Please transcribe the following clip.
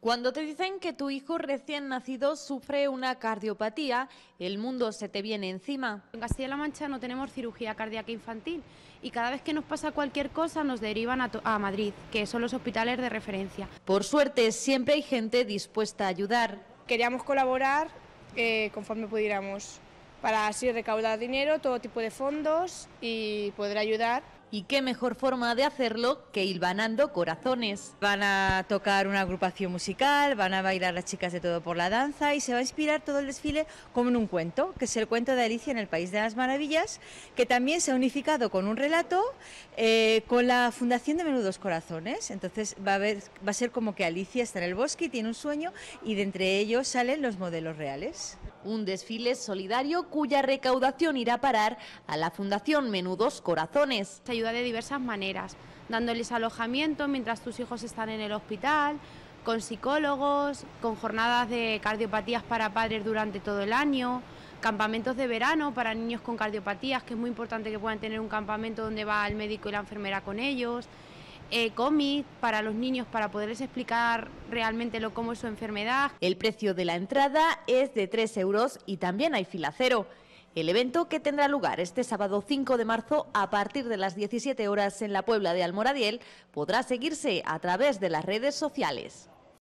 Cuando te dicen que tu hijo recién nacido sufre una cardiopatía, el mundo se te viene encima. En Castilla-La Mancha no tenemos cirugía cardíaca infantil y cada vez que nos pasa cualquier cosa nos derivan a, Madrid, que son los hospitales de referencia. Por suerte, siempre hay gente dispuesta a ayudar. Queríamos colaborar eh, conforme pudiéramos para así recaudar dinero, todo tipo de fondos y poder ayudar y qué mejor forma de hacerlo que hilvanando corazones. Van a tocar una agrupación musical, van a bailar las chicas de todo por la danza y se va a inspirar todo el desfile como en un cuento, que es el cuento de Alicia en el País de las Maravillas, que también se ha unificado con un relato eh, con la Fundación de Menudos Corazones. Entonces va a, va a ser como que Alicia está en el bosque y tiene un sueño y de entre ellos salen los modelos reales un desfile solidario cuya recaudación irá a parar a la Fundación Menudos Corazones. Se ayuda de diversas maneras, dándoles alojamiento mientras tus hijos están en el hospital, con psicólogos, con jornadas de cardiopatías para padres durante todo el año, campamentos de verano para niños con cardiopatías, que es muy importante que puedan tener un campamento donde va el médico y la enfermera con ellos. Eh, cómic para los niños para poderles explicar realmente lo, cómo es su enfermedad. El precio de la entrada es de 3 euros y también hay fila cero. El evento que tendrá lugar este sábado 5 de marzo a partir de las 17 horas en la Puebla de Almoradiel podrá seguirse a través de las redes sociales.